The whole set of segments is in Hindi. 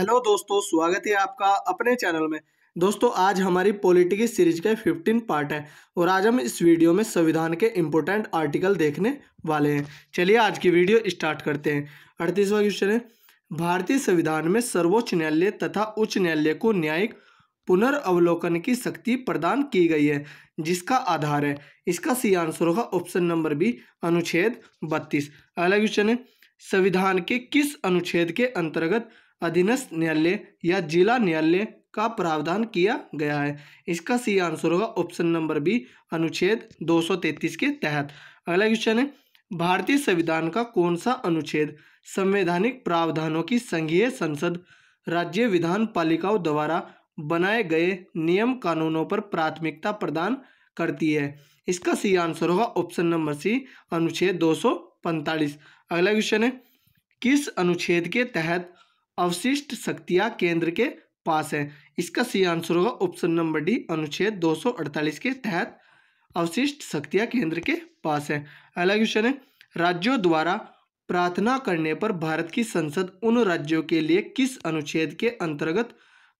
हेलो दोस्तों स्वागत है आपका अपने चैनल में दोस्तों आज हमारी पॉलिटी की सीरीज का फिफ्टीन पार्ट है और आज हम इस वीडियो में संविधान के इम्पोर्टेंट आर्टिकल देखने वाले हैं चलिए आज की वीडियो स्टार्ट करते हैं अड़तीसवा क्वेश्चन है भारतीय संविधान में सर्वोच्च न्यायालय तथा उच्च न्यायालय को न्यायिक पुनर्वलोकन की शक्ति प्रदान की गई है जिसका आधार है इसका सी आंसर होगा ऑप्शन नंबर बी अनुच्छेद बत्तीस अगला क्वेश्चन है संविधान के किस अनुच्छेद के अंतर्गत अधीनस्थ न्यायालय या जिला न्यायालय का प्रावधान किया गया है इसका सी आंसर होगा ऑप्शन नंबर बी अनुच्छेद 233 के तहत अगला क्वेश्चन है भारतीय संविधान का कौन सा अनुच्छेद संवैधानिक प्रावधानों की संघीय संसद राज्य विधान पालिकाओं द्वारा बनाए गए नियम कानूनों पर प्राथमिकता प्रदान करती है इसका सी आंसर होगा ऑप्शन नंबर सी अनुच्छेद दो अगला क्वेश्चन है किस अनुच्छेद के तहत अवशिष्ट शक्तियां केंद्र के पास है इसका सही आंसर होगा ऑप्शन नंबर डी अनुच्छेद 248 के तहत अवशिष्ट शक्तियां केंद्र के पास है अगला क्वेश्चन है राज्यों द्वारा प्रार्थना करने पर भारत की संसद उन राज्यों के लिए किस अनुच्छेद के अंतर्गत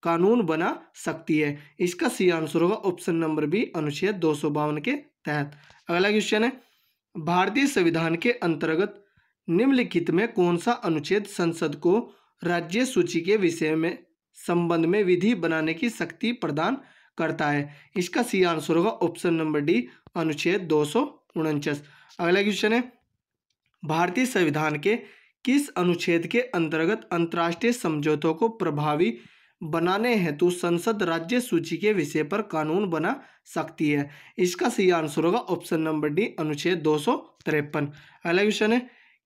कानून बना सकती है इसका सही आंसर होगा ऑप्शन नंबर बी अनुच्छेद दो के तहत अगला क्वेश्चन है भारतीय संविधान के अंतर्गत निम्नलिखित में कौन सा अनुच्छेद संसद को राज्य सूची के विषय में संबंध में विधि बनाने की शक्ति प्रदान करता है इसका सी आंसर होगा ऑप्शन नंबर डी अनुच्छेद दो अगला क्वेश्चन है भारतीय संविधान के किस अनुच्छेद के अंतर्गत अंतर्राष्ट्रीय समझौतों को प्रभावी बनाने हेतु संसद राज्य सूची के विषय पर कानून बना सकती है इसका सही आंसर होगा ऑप्शन नंबर डी अनुच्छेद दो अगला क्वेश्चन है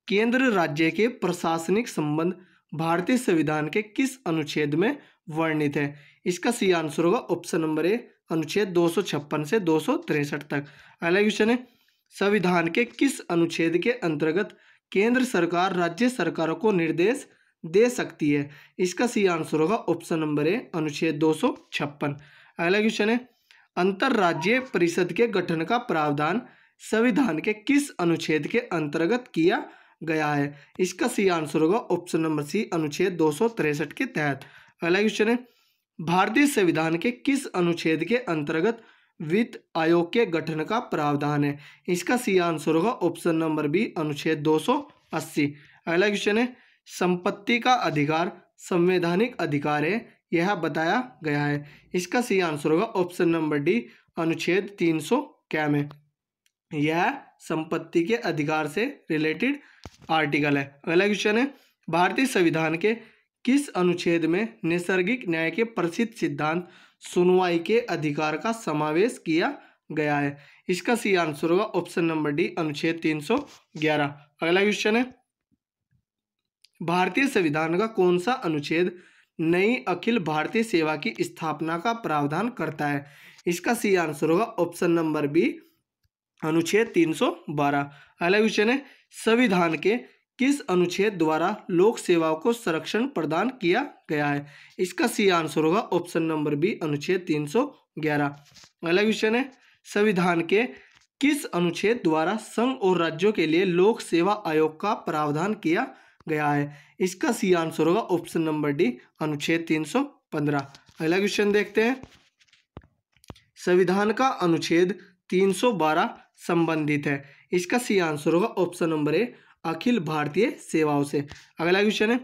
केंद्र राज्य के प्रशासनिक संबंध भारतीय संविधान के किस अनुच्छेद में वर्णित है इसका सी आंसर होगा ऑप्शन नंबर ए अनुच्छेद दो से दो तक अगला क्वेश्चन है संविधान के किस अनुच्छेद के अंतर्गत केंद्र सरकार राज्य सरकारों को निर्देश दे सकती है इसका सी आंसर होगा ऑप्शन नंबर ए अनुच्छेद दो अगला क्वेश्चन है अंतर्राज्य परिषद के गठन का प्रावधान संविधान के किस अनुच्छेद के अंतर्गत किया गया है इसका सी आंसर होगा ऑप्शन नंबर सी अनुच्छेद दो के तहत अगला क्वेश्चन है भारतीय संविधान के किस अनुच्छेद के अंतर्गत वित्त आयोग के गठन का प्रावधान है इसका सी आंसर होगा ऑप्शन नंबर बी अनुच्छेद 280 अगला क्वेश्चन है संपत्ति का अधिकार संवैधानिक अधिकार है यह बताया गया है इसका सी आंसर होगा ऑप्शन नंबर डी अनुच्छेद तीन सौ क्या में यह संपत्ति के अधिकार से रिलेटेड आर्टिकल है अगला क्वेश्चन है भारतीय संविधान के किस अनुच्छेद में नैसर्गिक न्याय के प्रसिद्ध सिद्धांत सुनवाई के अधिकार का समावेश किया गया है इसका सी आंसर होगा ऑप्शन नंबर डी अनुच्छेद 311 अगला क्वेश्चन है भारतीय संविधान का कौन सा अनुच्छेद नई अखिल भारतीय सेवा की स्थापना का प्रावधान करता है इसका सी आंसर होगा ऑप्शन नंबर बी अनुच्छेद 312 अगला क्वेश्चन है संविधान के किस अनुच्छेद द्वारा लोक सेवाओं को संरक्षण प्रदान किया गया है इसका सी आंसर होगा ऑप्शन नंबर बी अनुच्छेद 311 अगला क्वेश्चन है संविधान के किस अनुच्छेद द्वारा संघ और राज्यों के लिए लोक सेवा आयोग का प्रावधान किया गया है इसका सी आंसर होगा ऑप्शन नंबर डी अनुच्छेद पंद्रह अगला क्वेश्चन देखते हैं संविधान का अनुच्छेद 312 संबंधित है इसका सी आंसर होगा ऑप्शन नंबर ए अखिल भारतीय सेवाओं से अगला क्वेश्चन है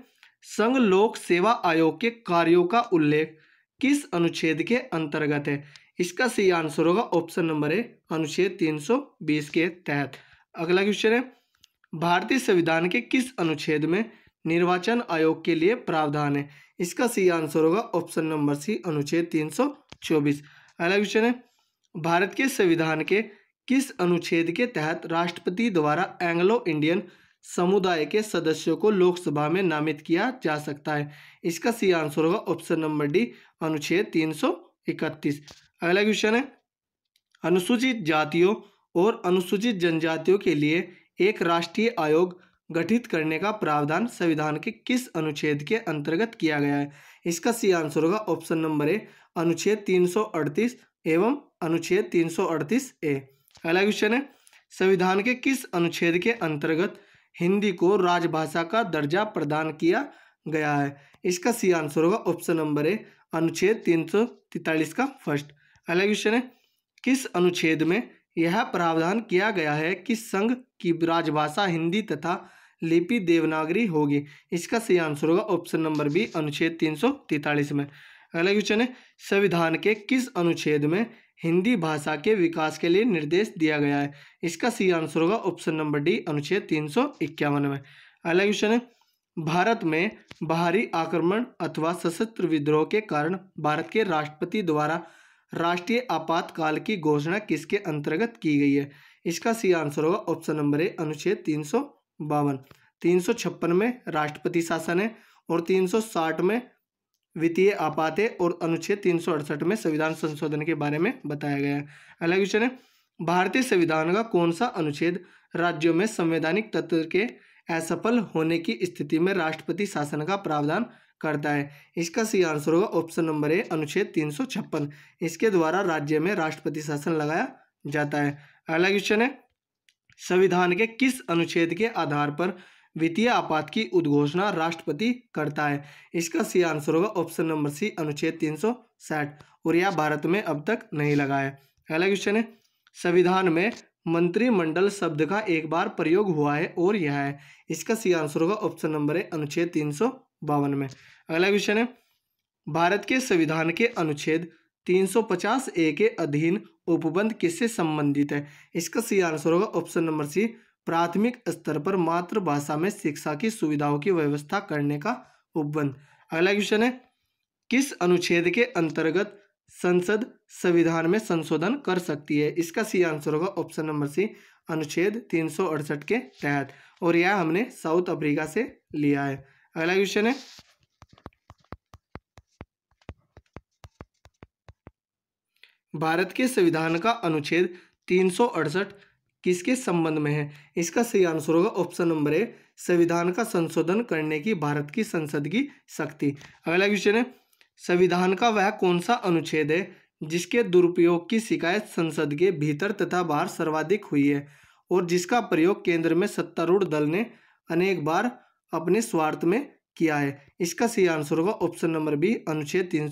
संघ लोक सेवा आयोग के कार्यों का उल्लेख किस अनुच्छेद के अंतर्गत है इसका सही आंसर होगा ऑप्शन नंबर ए अनुच्छेद 320 के तहत अगला क्वेश्चन है भारतीय संविधान के किस अनुच्छेद में निर्वाचन आयोग के लिए प्रावधान है इसका सही आंसर होगा ऑप्शन नंबर सी अनुच्छेद 324 अगला क्वेश्चन है भारत के संविधान के किस अनुच्छेद के तहत राष्ट्रपति द्वारा एंग्लो इंडियन समुदाय के सदस्यों को लोकसभा में नामित किया जा सकता है इसका सी आंसर होगा ऑप्शन नंबर डी अनुच्छेद 331 अगला क्वेश्चन है अनुसूचित जातियों और अनुसूचित जनजातियों के लिए एक राष्ट्रीय आयोग गठित करने का प्रावधान संविधान के किस अनुच्छेद के अंतर्गत किया गया है इसका सी आंसर होगा ऑप्शन नंबर ए अनुच्छेद 338 एवं अनुच्छेद 338 ए अगला क्वेश्चन है संविधान के किस अनुच्छेद के अंतर्गत हिंदी को राजभाषा का दर्जा प्रदान किया गया है इसका सी आंसर होगा ऑप्शन नंबर ए अनुच्छेद तीन सौ तैतालीस का फर्स्ट अगला क्वेश्चन है किस अनुच्छेद में यह प्रावधान किया गया है कि संघ की राजभाषा हिंदी तथा लिपि देवनागरी होगी इसका सही आंसर होगा ऑप्शन नंबर बी अनुच्छेद तीन सौ तैतालीस में अगला क्वेश्चन है संविधान के किस अनुच्छेद में हिंदी भाषा के विकास के लिए निर्देश दिया गया है इसका सी आंसर होगा ऑप्शन नंबर डी अनुच्छेद तीन सौ इक्यावन में अगला क्वेश्चन है भारत में बाहरी आक्रमण अथवा सशस्त्र विद्रोह के कारण भारत के राष्ट्रपति द्वारा राष्ट्रीय आपातकाल की घोषणा किसके अंतर्गत की गई है इसका सी आंसर होगा ऑप्शन नंबर ए अनुच्छेद तीन सौ बावन तीन सौ छप्पन में राष्ट्रपति शासन है और तीन सौ साठ में वित्तीय आपाते और अनुच्छेद तीन में संविधान संशोधन के बारे में बताया गया है अगला क्वेश्चन है भारतीय संविधान का कौन सा अनुच्छेद राज्यों में संवैधानिक तत्व के असफल होने की स्थिति में राष्ट्रपति शासन का प्रावधान करता है इसका सही आंसर होगा ऑप्शन नंबर ए अनुच्छेद तीन इसके द्वारा राज्य में राष्ट्रपति शासन लगाया जाता है अगला क्वेश्चन है संविधान के किस अनुच्छेद के आधार पर वित्तीय आपात की उद्घोषणा राष्ट्रपति करता है इसका सी आंसर होगा ऑप्शन नंबर सी अनुच्छेद तीन और यह भारत में अब तक नहीं लगा है अगला क्वेश्चन है संविधान में मंत्रिमंडल शब्द का एक बार प्रयोग हुआ है और यह है इसका सही आंसर होगा ऑप्शन नंबर है अनुच्छेद तीन में अगला क्वेश्चन है भारत के संविधान के अनुच्छेद 350 ए के अधीन उपबंध किससे संबंधित है इसका सही आंसर होगा ऑप्शन नंबर सी प्राथमिक स्तर पर मातृभाषा में शिक्षा की सुविधाओं की व्यवस्था करने का उपबंध अगला क्वेश्चन है किस अनुच्छेद के अंतर्गत संसद संविधान में संशोधन कर सकती है इसका सी आंसर होगा ऑप्शन नंबर सी अनुच्छेद तीन के तहत और यह हमने साउथ अफ्रीका से लिया है अगला क्वेश्चन है भारत के संविधान का अनुच्छेद तीन किसके संबंध में है इसका सही आंसर होगा ऑप्शन नंबर ए संविधान का संशोधन करने की भारत की संसद की शक्ति अगला क्वेश्चन है संविधान का वह कौन सा अनुच्छेद है जिसके दुरुपयोग की शिकायत संसद के भीतर तथा बाहर सर्वाधिक हुई है और जिसका प्रयोग केंद्र में सत्तारूढ़ दल ने अनेक बार अपने स्वार्थ में किया है इसका सही आंसर होगा ऑप्शन नंबर बी अनुच्छेद तीन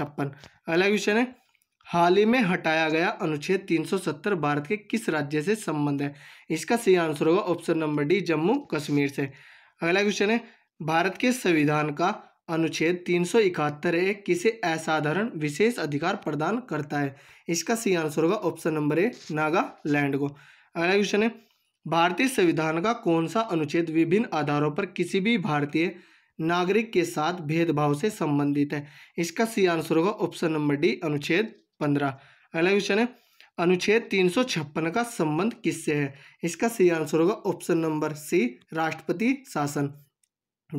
अगला क्वेश्चन है हाल ही में हटाया गया अनुच्छेद 370 भारत के किस राज्य से संबंध है इसका सही आंसर होगा option number D Jammu Kashmir से अगला क्वेश्चन है भारत के संविधान का अनुच्छेद तीन सौ इकहत्तर है किसे असाधारण विशेष अधिकार प्रदान करता है इसका सही आंसर होगा ऑप्शन नंबर ए नागालैंड को अगला क्वेश्चन है भारतीय संविधान का कौन सा अनुच्छेद विभिन्न आधारों पर किसी भी भारतीय नागरिक के साथ भेदभाव से संबंधित है इसका सही आंसर होगा ऑप्शन नंबर डी अनुच्छेद पंद्रह अगला क्वेश्चन है अनुच्छेद तीन सौ छप्पन का संबंध किससे है इसका सही आंसर होगा ऑप्शन नंबर सी राष्ट्रपति शासन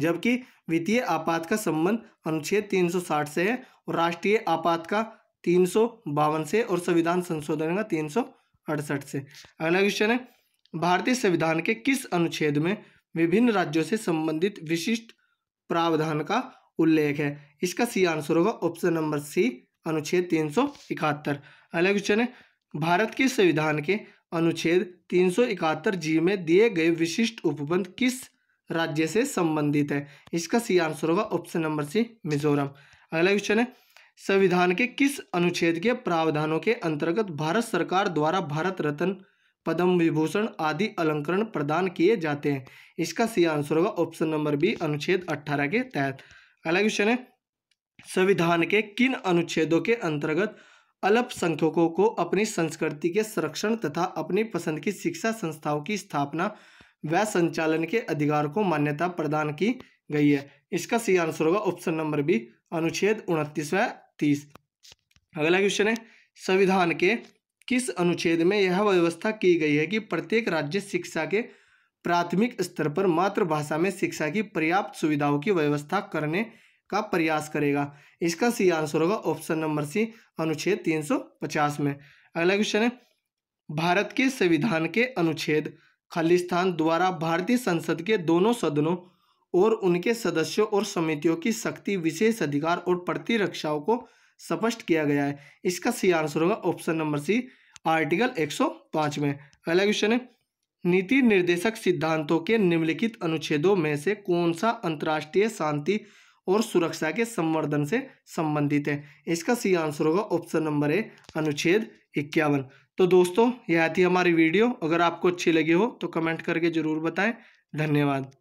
जबकि वित्तीय आपात का संबंध अनुच्छेद तीन सौ साठ से है और राष्ट्रीय आपात का तीन सौ बावन से और संविधान संशोधन का तीन सौ अड़सठ से अगला क्वेश्चन है भारतीय संविधान के किस अनुच्छेद में विभिन्न राज्यों से संबंधित विशिष्ट प्रावधान का उल्लेख है इसका सी आंसर होगा ऑप्शन नंबर सी अनुच्छेद तीन सौ इकहत्तर अगला क्वेश्चन है भारत के संविधान के अनुच्छेद तीन सौ इकहत्तर जी में दिए गए विशिष्ट उपबंध किस राज्य से संबंधित है इसका सी आंसर होगा ऑप्शन नंबर सी मिजोरम अगला क्वेश्चन है संविधान के किस अनुच्छेद के प्रावधानों के अंतर्गत भारत सरकार द्वारा भारत रत्न पद्म विभूषण आदि अलंकरण प्रदान किए जाते हैं इसका सी आंसर होगा ऑप्शन नंबर बी अनुच्छेद अट्ठारह के तहत अगला क्वेश्चन है संविधान के किन अनुच्छेदों के अंतर्गत अल्पसंख्यकों को अपनी संस्कृति के संरक्षण तथा अपनी पसंद की शिक्षा संस्थाओं की स्थापना व संचालन के अधिकार को मान्यता प्रदान की गई है इसका सही आंसर होगा ऑप्शन नंबर बी अनुच्छेद उनतीस व तीस अगला क्वेश्चन है संविधान के किस अनुच्छेद में यह व्यवस्था की गई है कि प्रत्येक राज्य शिक्षा के प्राथमिक स्तर पर मातृभाषा में शिक्षा की पर्याप्त सुविधाओं की व्यवस्था करने का प्रयास करेगा इसका सी आंसर होगा ऑप्शन नंबर सी अनुच्छेद 350 में अगला क्वेश्चन है भारत के संविधान के अनुच्छेद खालिस्तान द्वारा भारतीय संसद के दोनों सदनों और उनके सदस्यों और समितियों की शक्ति विशेष अधिकार और प्रतिरक्षाओं को स्पष्ट किया गया है इसका सी आंसर होगा ऑप्शन नंबर सी आर्टिकल 105 में अगला क्वेश्चन है नीति निर्देशक सिद्धांतों के निम्नलिखित अनुच्छेदों में से कौन सा अंतर्राष्ट्रीय शांति और सुरक्षा के संवर्धन से संबंधित है इसका सही आंसर होगा ऑप्शन नंबर ए अनुच्छेद इक्यावन तो दोस्तों यह थी हमारी वीडियो अगर आपको अच्छी लगी हो तो कमेंट करके ज़रूर बताएं धन्यवाद